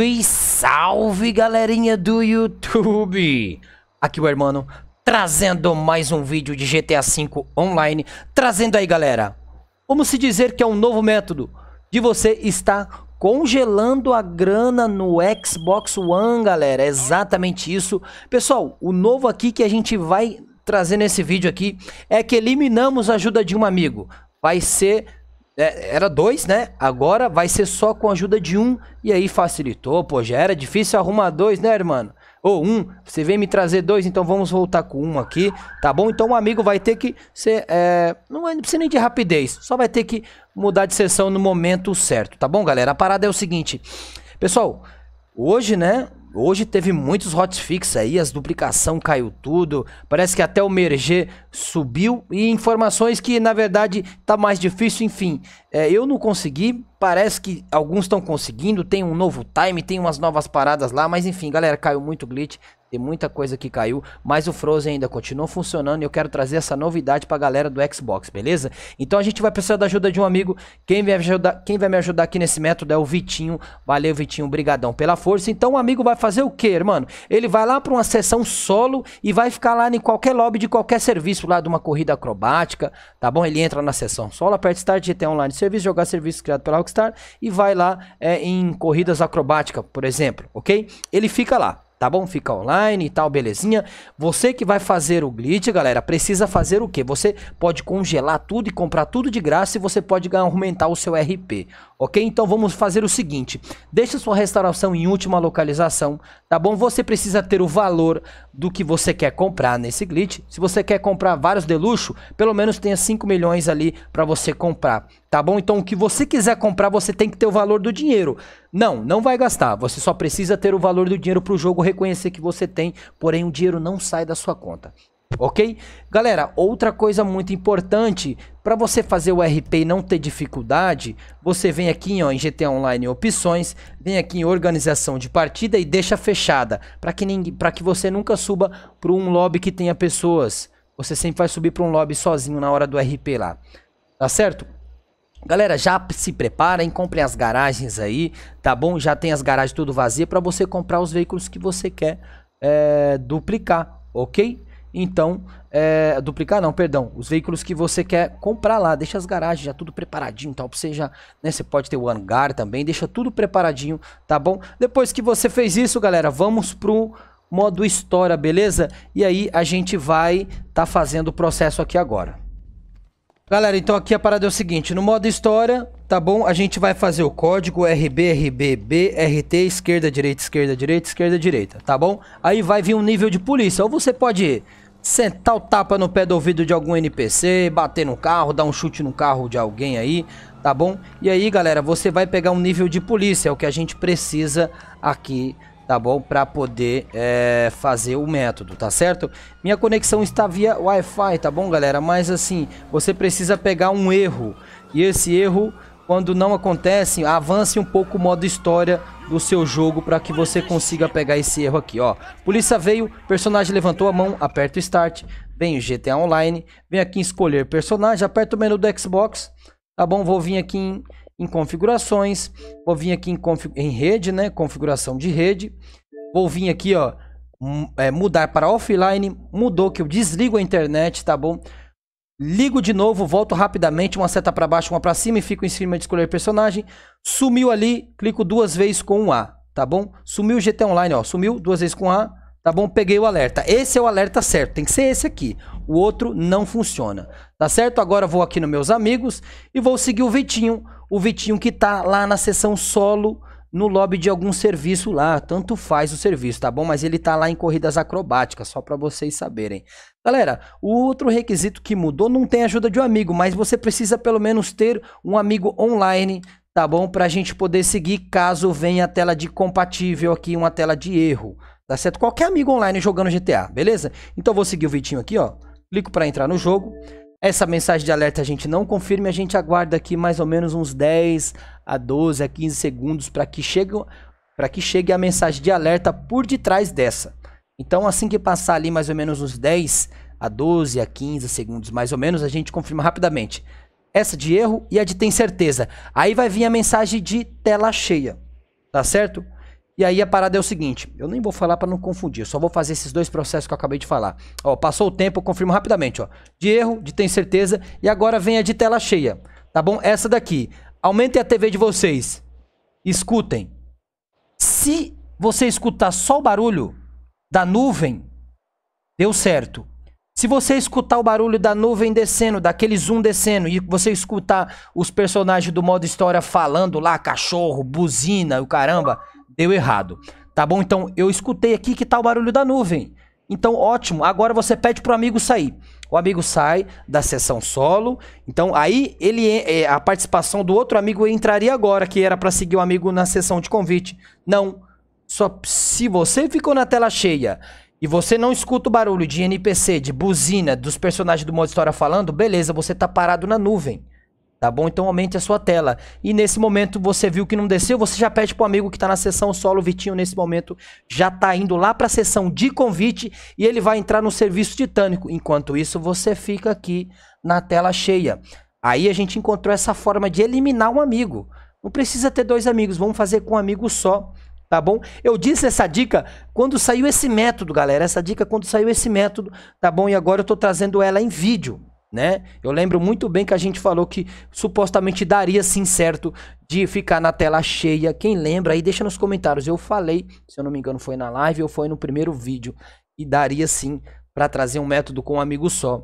Salve, salve galerinha do YouTube! Aqui o Hermano, trazendo mais um vídeo de GTA V Online. Trazendo aí galera, vamos se dizer que é um novo método de você estar congelando a grana no Xbox One, galera. É exatamente isso. Pessoal, o novo aqui que a gente vai trazer nesse vídeo aqui é que eliminamos a ajuda de um amigo. Vai ser é, era dois, né? Agora vai ser só com a ajuda de um. E aí facilitou, pô. Já era difícil arrumar dois, né, irmão? Ou um, você vem me trazer dois, então vamos voltar com um aqui, tá bom? Então o um amigo vai ter que ser. É, não, é, não precisa nem de rapidez, só vai ter que mudar de sessão no momento certo, tá bom, galera? A parada é o seguinte. Pessoal, hoje, né? Hoje teve muitos hotfix aí, as duplicação caiu tudo. Parece que até o Merger subiu e informações que na verdade tá mais difícil, enfim. É, eu não consegui, parece que alguns estão conseguindo, tem um novo time, tem umas novas paradas lá, mas enfim, galera, caiu muito glitch, tem muita coisa que caiu, mas o Frozen ainda continua funcionando e eu quero trazer essa novidade pra galera do Xbox, beleza? Então a gente vai precisar da ajuda de um amigo. Quem vai, ajudar, quem vai me ajudar aqui nesse método é o Vitinho. Valeu, Vitinho, brigadão pela força. Então o amigo vai fazer o quê, mano? Ele vai lá pra uma sessão solo e vai ficar lá em qualquer lobby de qualquer serviço lá de uma corrida acrobática, tá bom? Ele entra na sessão solo, aperta Start GT Online Serviço, jogar serviço criado pela Rockstar e vai lá é, em corridas acrobáticas, por exemplo, ok? Ele fica lá tá bom? Fica online e tal, belezinha. Você que vai fazer o glitch, galera, precisa fazer o quê? Você pode congelar tudo e comprar tudo de graça e você pode aumentar o seu RP, ok? Então vamos fazer o seguinte, deixa sua restauração em última localização, tá bom? Você precisa ter o valor do que você quer comprar nesse glitch. Se você quer comprar vários de luxo, pelo menos tenha 5 milhões ali para você comprar, Tá bom? Então o que você quiser comprar, você tem que ter o valor do dinheiro. Não, não vai gastar. Você só precisa ter o valor do dinheiro para o jogo reconhecer que você tem, porém o dinheiro não sai da sua conta. Ok? Galera, outra coisa muito importante, para você fazer o RP e não ter dificuldade, você vem aqui ó, em GTA Online Opções, vem aqui em Organização de Partida e deixa fechada, para que, que você nunca suba para um lobby que tenha pessoas. Você sempre vai subir para um lobby sozinho na hora do RP lá. Tá certo? Galera, já se preparem, comprem as garagens aí, tá bom? Já tem as garagens tudo vazia para você comprar os veículos que você quer é, duplicar, ok? Então, é, duplicar não, perdão, os veículos que você quer comprar lá, deixa as garagens já tudo preparadinho, tal, você já, né, você pode ter o hangar também, deixa tudo preparadinho, tá bom? Depois que você fez isso, galera, vamos pro modo história, beleza? E aí a gente vai tá fazendo o processo aqui agora. Galera, então aqui a parada é o seguinte, no modo história, tá bom? A gente vai fazer o código RBRBBRT, esquerda, direita, esquerda, direita, esquerda, direita, tá bom? Aí vai vir um nível de polícia, ou você pode sentar o tapa no pé do ouvido de algum NPC, bater no carro, dar um chute no carro de alguém aí, tá bom? E aí, galera, você vai pegar um nível de polícia, é o que a gente precisa aqui tá bom? Para poder é, fazer o método, tá certo? Minha conexão está via Wi-Fi, tá bom, galera? Mas assim, você precisa pegar um erro. E esse erro, quando não acontece, avance um pouco o modo história do seu jogo para que você consiga pegar esse erro aqui, ó. Polícia veio, personagem levantou a mão, aperta o Start, vem o GTA Online, vem aqui em escolher personagem, aperta o menu do Xbox, tá bom? Vou vir aqui em em configurações, vou vir aqui em, em rede, né? Configuração de rede. Vou vir aqui, ó, é, mudar para offline. Mudou que eu desligo a internet, tá bom? Ligo de novo, volto rapidamente, uma seta para baixo, uma para cima e fico em cima de escolher personagem. Sumiu ali, clico duas vezes com um A, tá bom? Sumiu o GT Online, ó, sumiu duas vezes com A, tá bom? Peguei o alerta. Esse é o alerta certo, tem que ser esse aqui. O outro não funciona, tá certo? Agora vou aqui nos meus amigos e vou seguir o Vitinho o Vitinho que tá lá na sessão solo no lobby de algum serviço lá, tanto faz o serviço, tá bom? Mas ele tá lá em corridas acrobáticas, só para vocês saberem. Galera, o outro requisito que mudou não tem ajuda de um amigo, mas você precisa pelo menos ter um amigo online, tá bom? Pra gente poder seguir caso venha a tela de compatível aqui, uma tela de erro, tá certo? Qualquer amigo online jogando GTA, beleza? Então vou seguir o Vitinho aqui, ó. Clico para entrar no jogo. Essa mensagem de alerta a gente não confirma, a gente aguarda aqui mais ou menos uns 10 a 12 a 15 segundos para que chegue para que chegue a mensagem de alerta por detrás dessa. Então, assim que passar ali mais ou menos uns 10 a 12 a 15 segundos, mais ou menos, a gente confirma rapidamente. Essa de erro e a de tem certeza. Aí vai vir a mensagem de tela cheia. Tá certo? E aí a parada é o seguinte, eu nem vou falar para não confundir, eu só vou fazer esses dois processos que eu acabei de falar. Ó, passou o tempo, eu confirmo rapidamente, ó. De erro, de tem certeza, e agora vem a de tela cheia, tá bom? Essa daqui. Aumentem a TV de vocês. Escutem. Se você escutar só o barulho da nuvem, deu certo. Se você escutar o barulho da nuvem descendo, daquele zoom descendo, e você escutar os personagens do modo história falando lá, cachorro, buzina, o caramba, deu errado. Tá bom? Então, eu escutei aqui que tá o barulho da nuvem. Então, ótimo. Agora você pede pro amigo sair. O amigo sai da sessão solo. Então, aí ele é, a participação do outro amigo entraria agora, que era para seguir o amigo na sessão de convite. Não. Só se você ficou na tela cheia e você não escuta o barulho de NPC, de buzina, dos personagens do modo história falando, beleza, você tá parado na nuvem. Tá bom? Então aumente a sua tela. E nesse momento você viu que não desceu, você já pede pro amigo que está na sessão solo, Vitinho, nesse momento, já está indo lá para a sessão de convite e ele vai entrar no serviço titânico. Enquanto isso, você fica aqui na tela cheia. Aí a gente encontrou essa forma de eliminar um amigo. Não precisa ter dois amigos, vamos fazer com um amigo só tá bom? Eu disse essa dica quando saiu esse método, galera. Essa dica quando saiu esse método, tá bom? E agora eu tô trazendo ela em vídeo, né? Eu lembro muito bem que a gente falou que supostamente daria sim certo de ficar na tela cheia. Quem lembra aí, deixa nos comentários. Eu falei, se eu não me engano, foi na live ou foi no primeiro vídeo, e daria sim para trazer um método com um amigo só.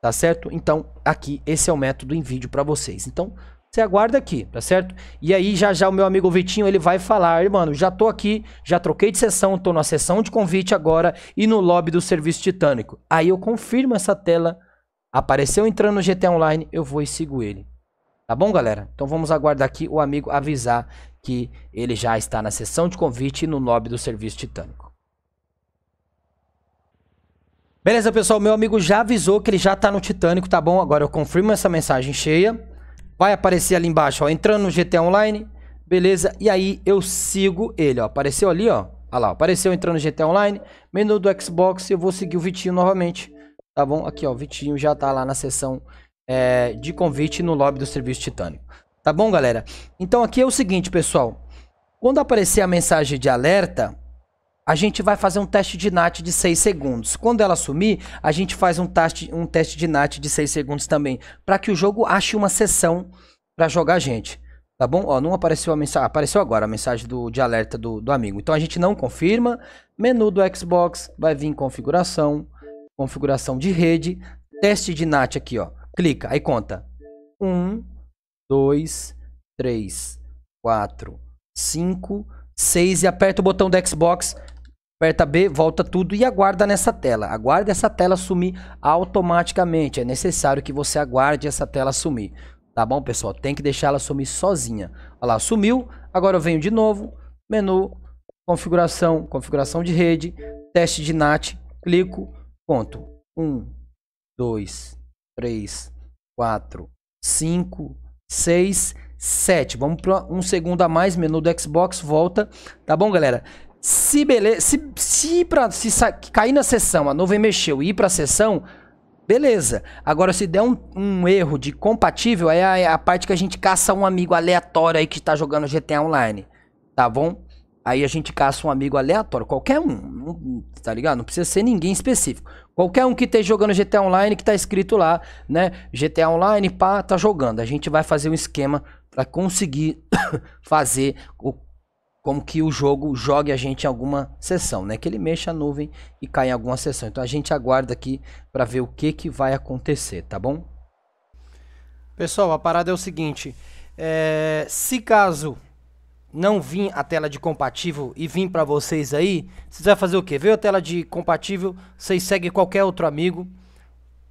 Tá certo? Então, aqui esse é o método em vídeo para vocês. Então, você aguarda aqui, tá certo? E aí já já o meu amigo Vitinho, ele vai falar, mano, já tô aqui, já troquei de sessão, tô na sessão de convite agora e no lobby do serviço titânico. Aí eu confirmo essa tela Apareceu entrando no GTA Online, eu vou e sigo ele. Tá bom, galera? Então vamos aguardar aqui o amigo avisar que ele já está na sessão de convite no lobby do serviço titânico. Beleza, pessoal? Meu amigo já avisou que ele já está no Titânico, tá bom? Agora eu confirmo essa mensagem cheia. Vai aparecer ali embaixo, ó, entrando no GTA Online. Beleza? E aí eu sigo ele, ó. Apareceu ali, ó. Olha lá, apareceu entrando no GTA Online. Menu do Xbox, eu vou seguir o Vitinho novamente tá bom? Aqui, ó, o Vitinho já tá lá na sessão é, de convite no lobby do serviço Titânico. Tá bom, galera? Então aqui é o seguinte, pessoal. Quando aparecer a mensagem de alerta, a gente vai fazer um teste de NAT de 6 segundos. Quando ela sumir, a gente faz um teste, um teste de NAT de 6 segundos também, para que o jogo ache uma sessão para jogar a gente. Tá bom? Ó, não apareceu a mensagem, apareceu agora a mensagem do, de alerta do, do amigo. Então a gente não confirma. Menu do Xbox, vai vir em configuração, configuração de rede, teste de NAT aqui, ó. Clica, aí conta. 1, 2, 3, 4, 5, 6 e aperta o botão do Xbox, aperta B, volta tudo e aguarda nessa tela. Aguarda essa tela sumir automaticamente. É necessário que você aguarde essa tela sumir. Tá bom, pessoal? Tem que deixar ela sumir sozinha. Olha lá, sumiu. Agora eu venho de novo, menu, configuração, configuração de rede, teste de NAT, clico, ponto 1, 2, 3, 4, 5, 6, 7. Vamos para um segundo a mais, menu do Xbox, volta. Tá bom, galera? Se, beleza, se, se, pra, se cair na sessão, a nuvem mexeu e ir para a sessão, beleza. Agora, se der um, um erro de compatível, é a, é a, parte que a gente caça um amigo aleatório aí que está jogando GTA Online. Tá bom? Aí a gente caça um amigo aleatório, qualquer um, tá ligado? Não precisa ser ninguém específico. Qualquer um que esteja jogando GTA Online, que tá escrito lá, né? GTA Online, pá, tá jogando. A gente vai fazer um esquema para conseguir fazer o, como que o jogo jogue a gente em alguma sessão, né? Que ele mexa a nuvem e cai em alguma sessão. Então a gente aguarda aqui para ver o que que vai acontecer, tá bom? Pessoal, a parada é o seguinte, é... se caso não vir a tela de compatível e vir para vocês aí, vocês vai fazer o quê? Veio a tela de compatível, vocês seguem qualquer outro amigo,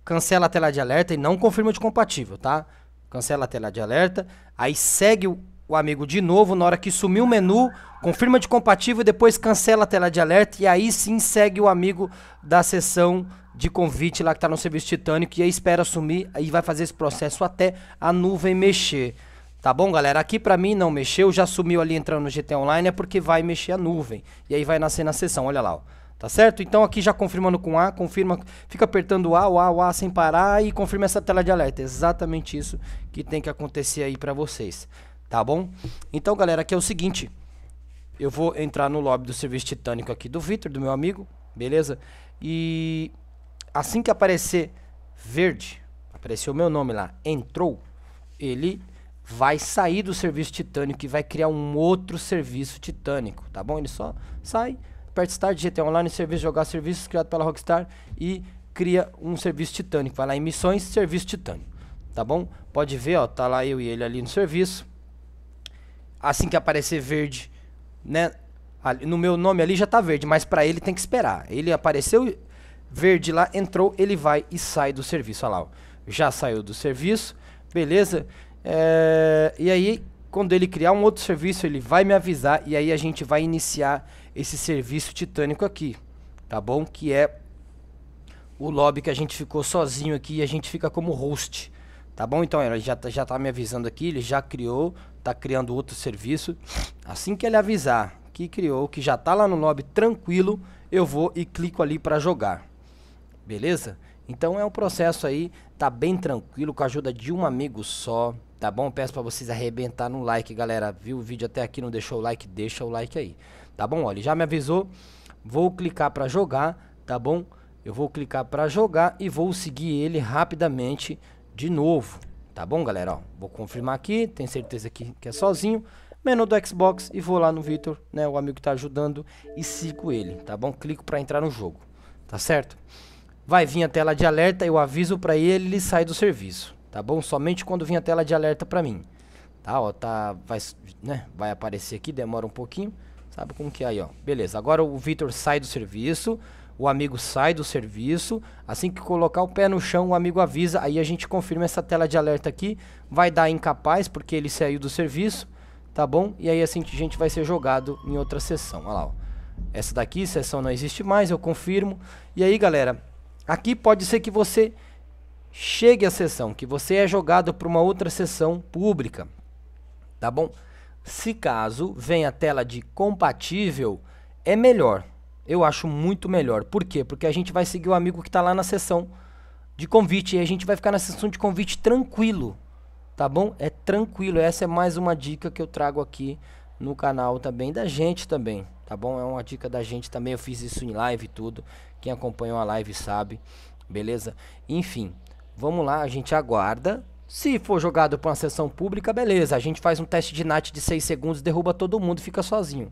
cancela a tela de alerta e não confirma de compatível, tá? Cancela a tela de alerta, aí segue o, o amigo de novo na hora que sumir o menu, confirma de compatível, e depois cancela a tela de alerta e aí sim segue o amigo da sessão de convite lá que está no serviço titânico e aí espera sumir e vai fazer esse processo até a nuvem mexer. Tá bom, galera? Aqui para mim não mexeu, já sumiu ali entrando no GT Online, é porque vai mexer a nuvem. E aí vai nascer na sessão, olha lá, ó. Tá certo? Então aqui já confirmando com A, confirma, fica apertando A, o A, o A sem parar e confirma essa tela de alerta. exatamente isso que tem que acontecer aí para vocês, tá bom? Então, galera, aqui é o seguinte, eu vou entrar no lobby do serviço titânico aqui do Vitor, do meu amigo, beleza? E assim que aparecer verde, apareceu o meu nome lá, entrou, ele vai sair do serviço titânico e vai criar um outro serviço titânico, tá bom? Ele só sai, aperta Start, GT Online, serviço, jogar serviços criado pela Rockstar e cria um serviço titânico. Vai lá em missões, serviço titânico, tá bom? Pode ver, ó, tá lá eu e ele ali no serviço. Assim que aparecer verde, né? No meu nome ali já tá verde, mas para ele tem que esperar. Ele apareceu verde lá, entrou, ele vai e sai do serviço. Olha lá, ó. já saiu do serviço, beleza? É, e aí, quando ele criar um outro serviço, ele vai me avisar e aí a gente vai iniciar esse serviço titânico aqui, tá bom? Que é o lobby que a gente ficou sozinho aqui e a gente fica como host, tá bom? Então, ele já, tá, já tá me avisando aqui, ele já criou, tá criando outro serviço. Assim que ele avisar que criou, que já tá lá no lobby tranquilo, eu vou e clico ali para jogar. Beleza? Então é um processo aí, tá bem tranquilo, com a ajuda de um amigo só, Tá bom? Peço para vocês arrebentar no like, galera. Viu o vídeo até aqui, não deixou o like? Deixa o like aí. Tá bom? Olha, já me avisou. Vou clicar para jogar, tá bom? Eu vou clicar para jogar e vou seguir ele rapidamente de novo. Tá bom, galera? Ó, vou confirmar aqui, tenho certeza que, que é sozinho. Menu do Xbox e vou lá no Victor, né, o amigo que tá ajudando, e sigo ele, tá bom? Clico para entrar no jogo, tá certo? Vai vir a tela de alerta, eu aviso para ele, ele sai do serviço tá bom? Somente quando vir a tela de alerta para mim, tá? Ó, tá, vai, né? Vai aparecer aqui, demora um pouquinho, sabe como que é aí, ó? Beleza. Agora o Vitor sai do serviço, o amigo sai do serviço, assim que colocar o pé no chão, o amigo avisa, aí a gente confirma essa tela de alerta aqui, vai dar incapaz porque ele saiu do serviço, tá bom? E aí assim a gente vai ser jogado em outra sessão, olha lá, ó. Essa daqui, sessão não existe mais, eu confirmo. E aí, galera, aqui pode ser que você chegue à sessão, que você é jogado para uma outra sessão pública, tá bom? Se caso venha a tela de compatível, é melhor. Eu acho muito melhor. Por quê? Porque a gente vai seguir o amigo que está lá na sessão de convite e a gente vai ficar na sessão de convite tranquilo, tá bom? É tranquilo. Essa é mais uma dica que eu trago aqui no canal também da gente também, tá bom? É uma dica da gente também. Eu fiz isso em live e tudo. Quem acompanhou a live sabe, beleza? Enfim. Vamos lá, a gente aguarda. Se for jogado para uma sessão pública, beleza. A gente faz um teste de NAT de 6 segundos, derruba todo mundo, fica sozinho.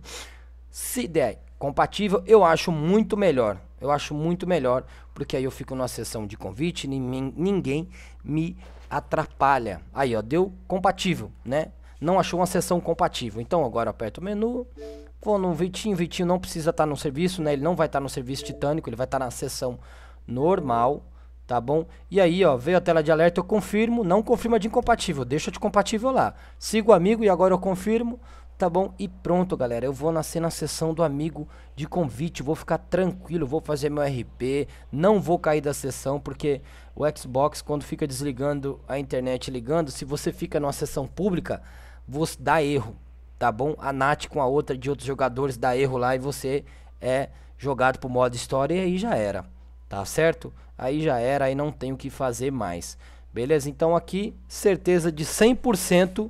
Se der compatível, eu acho muito melhor. Eu acho muito melhor, porque aí eu fico numa sessão de convite, ninguém, ninguém me atrapalha. Aí, ó, deu compatível, né? Não achou uma sessão compatível. Então agora aperto o menu, vou no Vitinho. Vitinho não precisa estar tá no serviço, né? Ele não vai estar tá no serviço titânico, ele vai estar tá na sessão normal tá bom? E aí, ó, veio a tela de alerta, eu confirmo, não confirma de incompatível, deixa de compatível lá. Sigo o amigo e agora eu confirmo, tá bom? E pronto, galera, eu vou nascer na sessão do amigo de convite, vou ficar tranquilo, vou fazer meu RP, não vou cair da sessão, porque o Xbox, quando fica desligando a internet ligando, se você fica numa sessão pública, você dá erro, tá bom? A Nath com a outra de outros jogadores dá erro lá e você é jogado pro modo história e aí já era tá certo? Aí já era, aí não tem o que fazer mais. Beleza? Então aqui, certeza de 100%,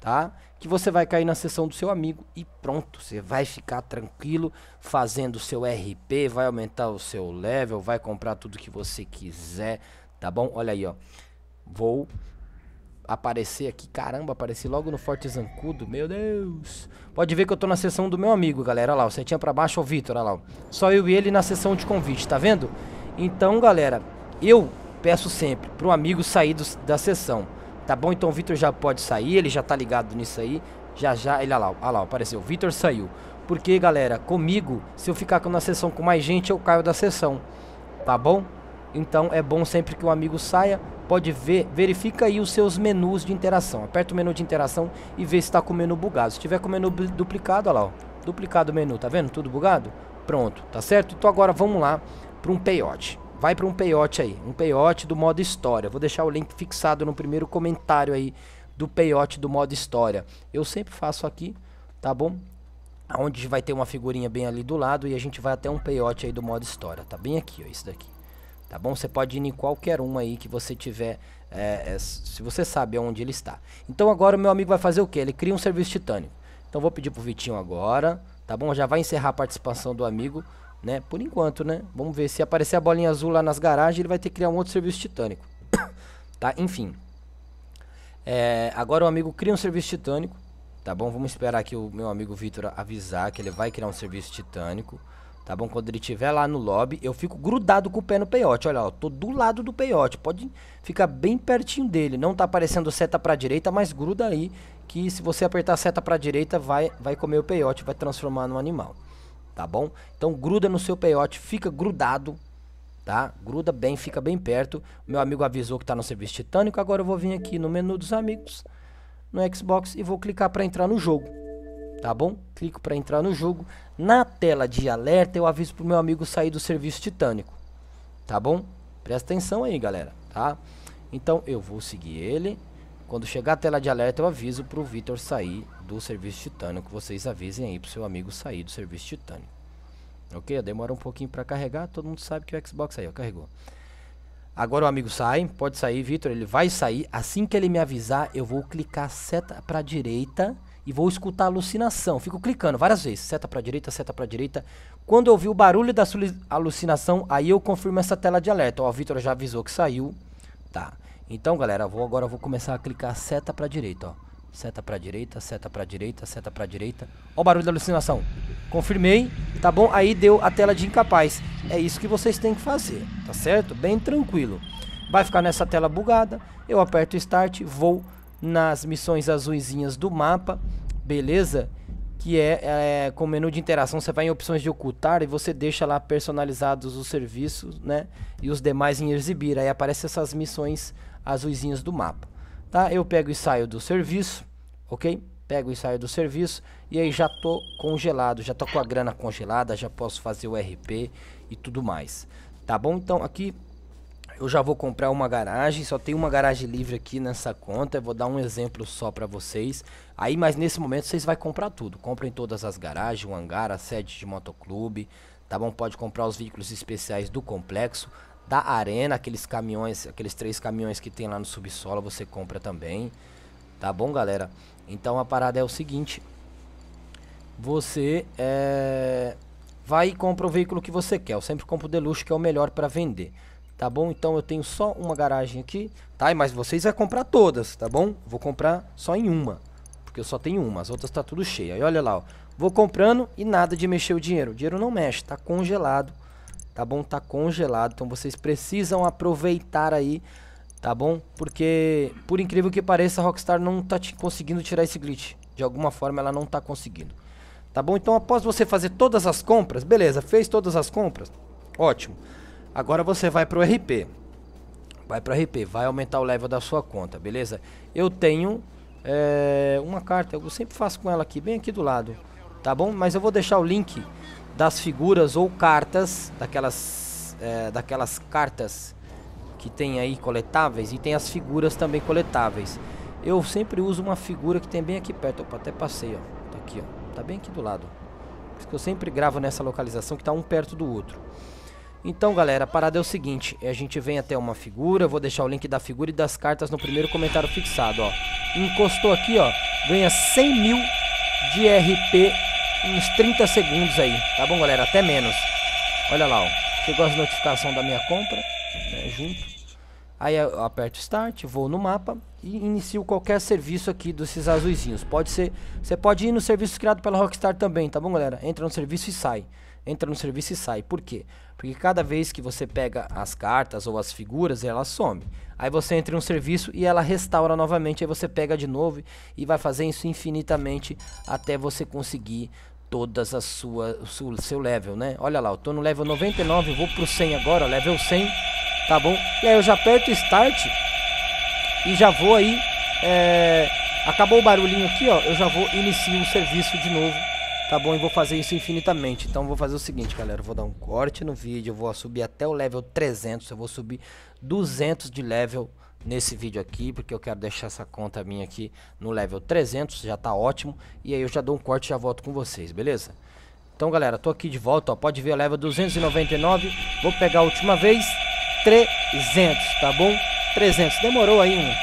tá? Que você vai cair na sessão do seu amigo e pronto, você vai ficar tranquilo fazendo o seu RP, vai aumentar o seu level, vai comprar tudo que você quiser, tá bom? Olha aí, ó. Vou aparecer aqui, caramba, apareci logo no Forte Zancudo, meu Deus. Pode ver que eu tô na sessão do meu amigo, galera, olha lá, o setinha pra baixo, o Vitor, olha lá. Só eu e ele na sessão de convite, tá vendo? Então, galera, eu peço sempre para o amigo sair do, da sessão, tá bom? Então o Vitor já pode sair, ele já tá ligado nisso aí. Já já, ele, olha ah lá, olha ah lá apareceu, Vitor saiu. Porque, galera, comigo, se eu ficar na sessão com mais gente, eu caio da sessão, tá bom? Então é bom sempre que um amigo saia, pode ver, verifica aí os seus menus de interação. Aperta o menu de interação e vê se está com o menu bugado. Se tiver com o menu duplicado, olha lá, ó, duplicado o menu, tá vendo? Tudo bugado? Pronto, tá certo? Então agora vamos lá para um peyote. Vai para um peyote aí, um peyote do modo história. Vou deixar o link fixado no primeiro comentário aí do peyote do modo história. Eu sempre faço aqui, tá bom? Aonde vai ter uma figurinha bem ali do lado e a gente vai até um peyote aí do modo história. Tá bem aqui, ó, isso daqui. Tá bom? Você pode ir em qualquer um aí que você tiver, é, é, se você sabe onde ele está. Então agora o meu amigo vai fazer o que? Ele cria um serviço titânico. Então vou pedir pro Vitinho agora, tá bom? Já vai encerrar a participação do amigo né? Por enquanto, né? Vamos ver se aparecer a bolinha azul lá nas garagens, ele vai ter que criar um outro serviço titânico. tá? Enfim. É, agora o amigo cria um serviço titânico, tá bom? Vamos esperar aqui o meu amigo Vitor avisar que ele vai criar um serviço titânico, tá bom? Quando ele estiver lá no lobby, eu fico grudado com o pé no peiote, olha, ó, tô do lado do peiote, pode ficar bem pertinho dele, não tá aparecendo seta pra direita, mas gruda aí, que se você apertar seta pra direita, vai, vai comer o peiote, vai transformar no animal tá bom? Então gruda no seu peiote, fica grudado, tá? Gruda bem, fica bem perto. Meu amigo avisou que tá no serviço titânico, agora eu vou vir aqui no menu dos amigos, no Xbox e vou clicar para entrar no jogo. Tá bom? Clico para entrar no jogo. Na tela de alerta eu aviso pro meu amigo sair do serviço titânico. Tá bom? Presta atenção aí, galera, tá? Então eu vou seguir ele. Quando chegar a tela de alerta, eu aviso para o Vitor sair do serviço titânico. Vocês avisem aí para seu amigo sair do serviço titânico. Ok? Demora um pouquinho para carregar. Todo mundo sabe que o Xbox aí, ó, carregou. Agora o amigo sai, pode sair, Vitor, ele vai sair. Assim que ele me avisar, eu vou clicar seta para direita e vou escutar a alucinação. Fico clicando várias vezes, seta para direita, seta para direita. Quando eu ouvir o barulho da alucinação, aí eu confirmo essa tela de alerta. Ó, o Vitor já avisou que saiu. Tá. Então, galera, vou agora vou começar a clicar seta para direita, ó. Seta para direita, seta para direita, seta para direita. Ó o barulho da alucinação. Confirmei, tá bom? Aí deu a tela de incapaz. É isso que vocês têm que fazer, tá certo? Bem tranquilo. Vai ficar nessa tela bugada. Eu aperto start, vou nas missões azuisinhas do mapa, beleza? que é, é, com o menu de interação você vai em opções de ocultar e você deixa lá personalizados os serviços, né? E os demais em exibir. Aí aparecem essas missões azuisinhas do mapa. Tá? Eu pego e saio do serviço, ok? Pego e saio do serviço e aí já tô congelado, já tô com a grana congelada, já posso fazer o RP e tudo mais. Tá bom? Então aqui eu já vou comprar uma garagem, só tem uma garagem livre aqui nessa conta, eu vou dar um exemplo só para vocês. Aí, mas nesse momento vocês vai comprar tudo, comprem todas as garagens, o hangar, a sede de motoclube, tá bom? Pode comprar os veículos especiais do complexo, da arena, aqueles caminhões, aqueles três caminhões que tem lá no subsolo, você compra também. Tá bom, galera? Então a parada é o seguinte: você é, vai e compra o veículo que você quer. Eu sempre compro o Deluxe, que é o melhor para vender. Tá bom? Então eu tenho só uma garagem aqui, tá? Mas vocês vão comprar todas, tá bom? Vou comprar só em uma, porque eu só tenho uma, as outras tá tudo cheia. olha lá, ó. Vou comprando e nada de mexer o dinheiro. O dinheiro não mexe, tá congelado tá bom? Tá congelado, então vocês precisam aproveitar aí, tá bom? Porque, por incrível que pareça, a Rockstar não tá conseguindo tirar esse glitch. De alguma forma ela não tá conseguindo. Tá bom? Então após você fazer todas as compras, beleza, fez todas as compras, ótimo. Agora você vai pro RP. Vai pro RP, vai aumentar o level da sua conta, beleza? Eu tenho é, uma carta, eu sempre faço com ela aqui, bem aqui do lado, tá bom? Mas eu vou deixar o link das figuras ou cartas, daquelas, é, daquelas cartas que tem aí coletáveis e tem as figuras também coletáveis. Eu sempre uso uma figura que tem bem aqui perto, opa, até passei, ó, tá aqui, ó, tá bem aqui do lado. Porque eu sempre gravo nessa localização que tá um perto do outro. Então, galera, a parada é o seguinte, é, a gente vem até uma figura, vou deixar o link da figura e das cartas no primeiro comentário fixado, ó. Encostou aqui, ó, ganha 100 mil de RP uns 30 segundos aí, tá bom, galera? Até menos. Olha lá, ó. Chegou as notificações da minha compra, né, junto. Aí eu aperto Start, vou no mapa e inicio qualquer serviço aqui desses azuizinhos. Pode ser, você pode ir no serviço criado pela Rockstar também, tá bom, galera? Entra no serviço e sai entra no serviço e sai. Por quê? Porque cada vez que você pega as cartas ou as figuras, ela some. Aí você entra em um serviço e ela restaura novamente, aí você pega de novo e vai fazer isso infinitamente até você conseguir todas as suas o seu level, né? Olha lá, eu tô no level 99, vou pro 100 agora, level 100, tá bom? E aí eu já aperto start e já vou aí é, acabou o barulhinho aqui, ó, eu já vou iniciar o serviço de novo Tá bom, e vou fazer isso infinitamente. Então vou fazer o seguinte, galera. Vou dar um corte no vídeo, vou subir até o level 300. Eu vou subir 200 de level nesse vídeo aqui, porque eu quero deixar essa conta minha aqui no level 300. Já tá ótimo. E aí eu já dou um corte e já volto com vocês, beleza? Então, galera, tô aqui de volta, ó. Pode ver, level 299. Vou pegar a última vez. 300, tá bom? 300. Demorou aí uns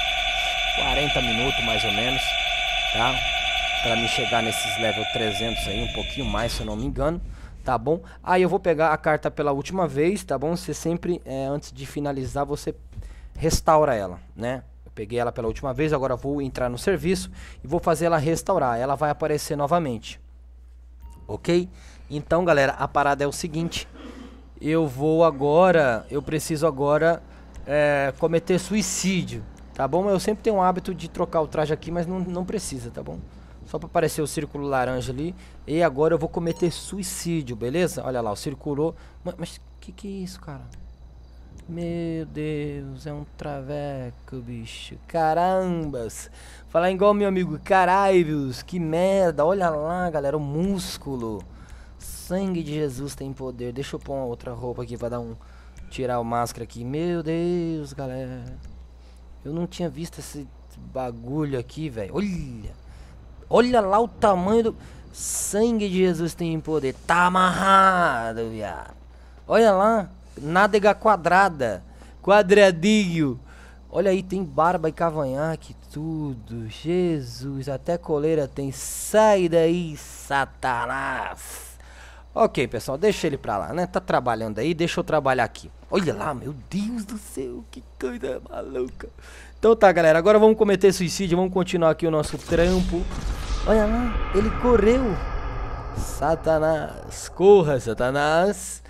40 minutos, mais ou menos, tá? para me chegar nesses level 300 aí, um pouquinho mais, se eu não me engano, tá bom? Aí eu vou pegar a carta pela última vez, tá bom? Você sempre, é, antes de finalizar, você restaura ela, né? Eu peguei ela pela última vez, agora vou entrar no serviço e vou fazer ela restaurar. Ela vai aparecer novamente, ok? Então, galera, a parada é o seguinte. Eu vou agora, eu preciso agora é, cometer suicídio, tá bom? Eu sempre tenho o hábito de trocar o traje aqui, mas não, não precisa, tá bom? Só para aparecer o círculo laranja ali. E agora eu vou cometer suicídio, beleza? Olha lá, o circulou. Mas, mas que que é isso, cara? Meu Deus, é um traveco, bicho. Carambas. Falar igual meu amigo Caraibos. Que merda. Olha lá, galera, o músculo. Sangue de Jesus tem poder. Deixa eu pôr uma outra roupa aqui pra dar um... Tirar o máscara aqui. Meu Deus, galera. Eu não tinha visto esse bagulho aqui, velho. Olha. Olha lá o tamanho do. Sangue de Jesus tem poder. Tá amarrado, viado. Olha lá. Nádega quadrada. Quadradinho. Olha aí, tem barba e cavanhaque, tudo. Jesus, até coleira tem. Sai daí, Satanás. Ok, pessoal, deixa ele pra lá, né? Tá trabalhando aí, deixa eu trabalhar aqui. Olha lá, meu Deus do céu, que coisa maluca. Então tá, galera, agora vamos cometer suicídio, vamos continuar aqui o nosso trampo. Olha lá, ele correu. Satanás, corra, Satanás.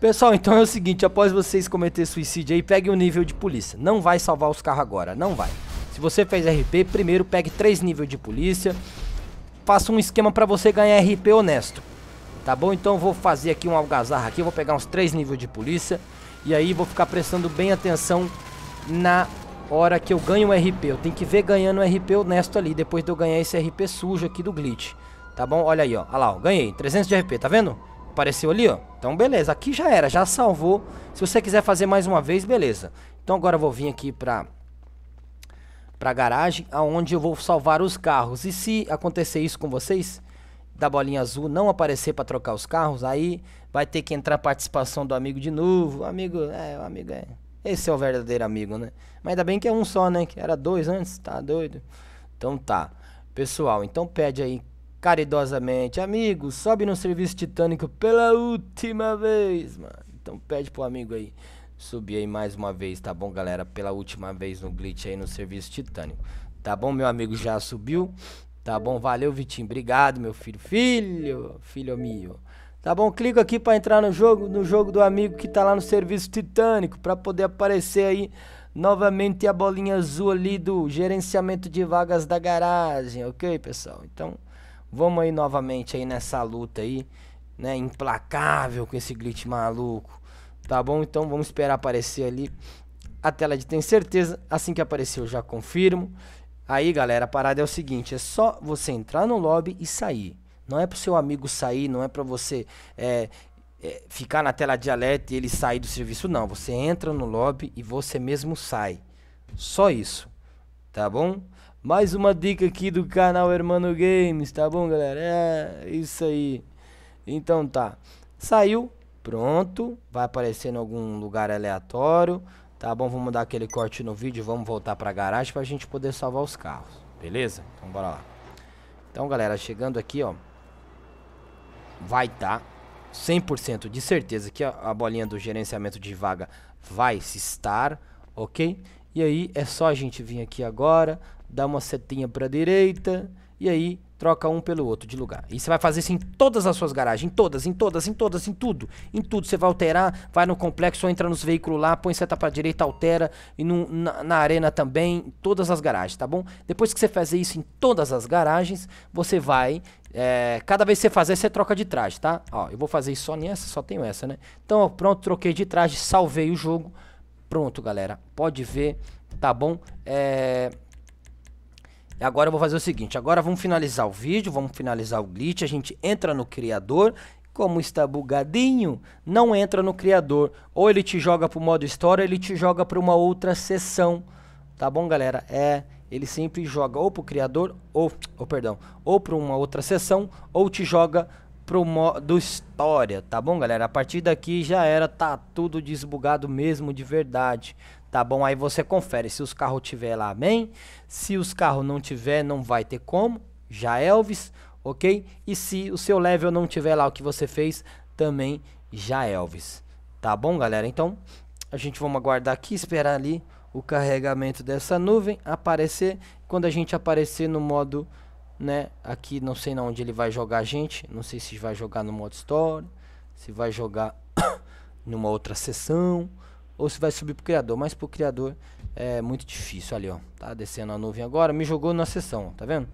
Pessoal, então é o seguinte, após vocês cometer suicídio aí, pegue um nível de polícia. Não vai salvar os carros agora, não vai. Se você fez RP, primeiro pegue 3 níveis de polícia. Faça um esquema para você ganhar RP honesto. Tá bom? Então vou fazer aqui um algazarra aqui, vou pegar uns 3 níveis de polícia. E aí vou ficar prestando bem atenção na hora que eu ganho um RP. Eu tenho que ver ganhando um RP honesto ali, depois de eu ganhar esse RP sujo aqui do glitch. Tá bom? Olha aí, ó. Olha lá, ó. ganhei. 300 de RP, tá vendo? Apareceu ali, ó. Então, beleza. Aqui já era, já salvou. Se você quiser fazer mais uma vez, beleza. Então, agora eu vou vir aqui pra... Pra garagem, aonde eu vou salvar os carros. E se acontecer isso com vocês, da bolinha azul não aparecer para trocar os carros, aí vai ter que entrar a participação do amigo de novo. Amigo, é, o amigo é... Esse é o verdadeiro amigo, né? Mas ainda bem que é um só, né? Que era dois antes, tá doido? Então tá. Pessoal, então pede aí caridosamente. Amigo, sobe no serviço titânico pela última vez, mano. Então pede pro amigo aí subir aí mais uma vez, tá bom, galera? Pela última vez no glitch aí no serviço titânico. Tá bom, meu amigo já subiu. Tá bom, valeu, Vitinho. Obrigado, meu filho. Filho, filho meu. Tá bom? Clica aqui para entrar no jogo, no jogo do amigo que tá lá no serviço Titânico, para poder aparecer aí novamente a bolinha azul ali do gerenciamento de vagas da garagem, OK, pessoal? Então, vamos aí novamente aí nessa luta aí, né, implacável com esse glitch maluco. Tá bom? Então, vamos esperar aparecer ali a tela de tem certeza, assim que aparecer eu já confirmo. Aí, galera, a parada é o seguinte, é só você entrar no lobby e sair. Não é pro seu amigo sair, não é para você é, é, ficar na tela de alerta e ele sair do serviço, não. Você entra no lobby e você mesmo sai. Só isso, tá bom? Mais uma dica aqui do canal Hermano Games, tá bom, galera? É, é isso aí. Então tá. Saiu, pronto. Vai aparecer em algum lugar aleatório. Tá bom, vamos dar aquele corte no vídeo, vamos voltar pra garagem pra gente poder salvar os carros, beleza? Então bora lá. Então galera, chegando aqui, ó vai estar. Tá 100% de certeza que a, a, bolinha do gerenciamento de vaga vai se estar, ok? E aí é só a gente vir aqui agora, dar uma setinha para a direita, e aí troca um pelo outro de lugar. E você vai fazer isso em todas as suas garagens, em todas, em todas, em todas, em tudo. Em tudo. Você vai alterar, vai no complexo, ou entra nos veículos lá, põe seta pra direita, altera, e no, na, na, arena também, em todas as garagens, tá bom? Depois que você fazer isso em todas as garagens, você vai. É, cada vez que você fazer, você troca de traje, tá? Ó, eu vou fazer isso só nessa, só tenho essa, né? Então, ó, pronto, troquei de traje, salvei o jogo. Pronto, galera. Pode ver, tá bom? É e Agora eu vou fazer o seguinte, agora vamos finalizar o vídeo, vamos finalizar o glitch, a gente entra no criador, como está bugadinho, não entra no criador, ou ele te joga para o modo história, ele te joga para uma outra sessão, tá bom galera? É, ele sempre joga ou para o criador, ou, ou perdão, ou para uma outra sessão, ou te joga pro modo história, tá bom, galera? A partir daqui já era, tá tudo desbugado mesmo, de verdade tá bom? Aí você confere se os carros tiver lá, amém? Se os carros não tiver, não vai ter como, já é, Elvis, ok? E se o seu level não tiver lá o que você fez, também já é, Elvis, tá bom, galera? Então, a gente vamos aguardar aqui, esperar ali o carregamento dessa nuvem aparecer. Quando a gente aparecer no modo, né, aqui não sei não onde ele vai jogar a gente, não sei se vai jogar no modo Story, se vai jogar numa outra sessão, ou se vai subir pro criador. Mas pro criador é muito difícil ali, ó. Tá descendo a nuvem agora. Me jogou na sessão, tá vendo?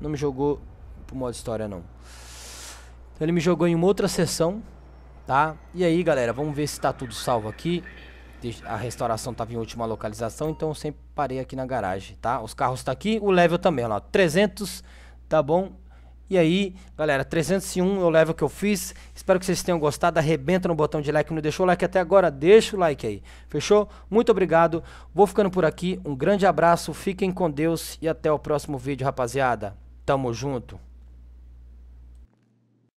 Não me jogou pro modo história, não. Então ele me jogou em uma outra sessão, tá? E aí, galera, vamos ver se tá tudo salvo aqui. A restauração tava em última localização, então eu sempre parei aqui na garagem, tá? Os carros tá aqui, o level também, ó lá, 300, tá bom? E aí, galera, 301 eu levo o que eu fiz. Espero que vocês tenham gostado. Arrebenta no botão de like. Não deixou o like até agora? Deixa o like aí. Fechou? Muito obrigado. Vou ficando por aqui. Um grande abraço. Fiquem com Deus e até o próximo vídeo, rapaziada. Tamo junto.